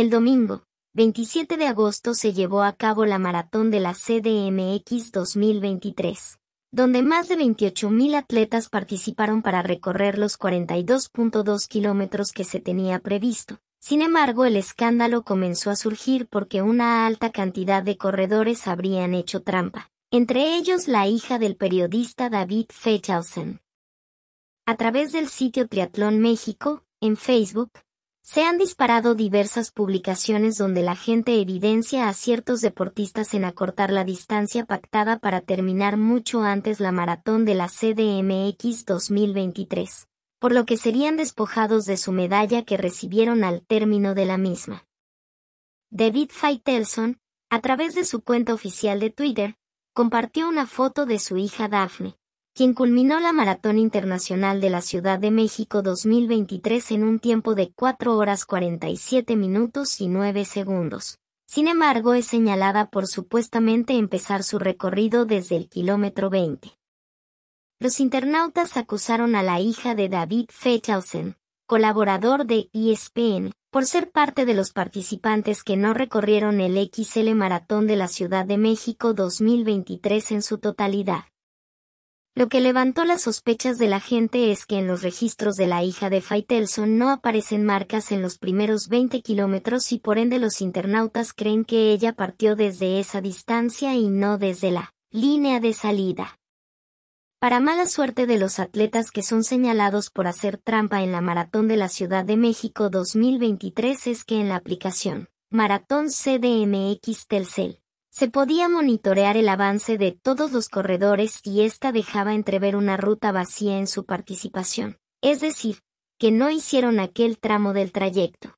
El domingo, 27 de agosto se llevó a cabo la maratón de la CDMX 2023, donde más de 28.000 atletas participaron para recorrer los 42.2 kilómetros que se tenía previsto. Sin embargo, el escándalo comenzó a surgir porque una alta cantidad de corredores habrían hecho trampa, entre ellos la hija del periodista David Fechausen. A través del sitio Triatlón México, en Facebook, se han disparado diversas publicaciones donde la gente evidencia a ciertos deportistas en acortar la distancia pactada para terminar mucho antes la maratón de la CDMX 2023, por lo que serían despojados de su medalla que recibieron al término de la misma. David Faitelson, a través de su cuenta oficial de Twitter, compartió una foto de su hija Daphne, quien culminó la Maratón Internacional de la Ciudad de México 2023 en un tiempo de 4 horas 47 minutos y 9 segundos. Sin embargo, es señalada por supuestamente empezar su recorrido desde el kilómetro 20. Los internautas acusaron a la hija de David Fechausen, colaborador de ESPN, por ser parte de los participantes que no recorrieron el XL Maratón de la Ciudad de México 2023 en su totalidad. Lo que levantó las sospechas de la gente es que en los registros de la hija de Faitelson no aparecen marcas en los primeros 20 kilómetros y por ende los internautas creen que ella partió desde esa distancia y no desde la línea de salida. Para mala suerte de los atletas que son señalados por hacer trampa en la Maratón de la Ciudad de México 2023 es que en la aplicación Maratón CDMX Telcel se podía monitorear el avance de todos los corredores y ésta dejaba entrever una ruta vacía en su participación, es decir, que no hicieron aquel tramo del trayecto.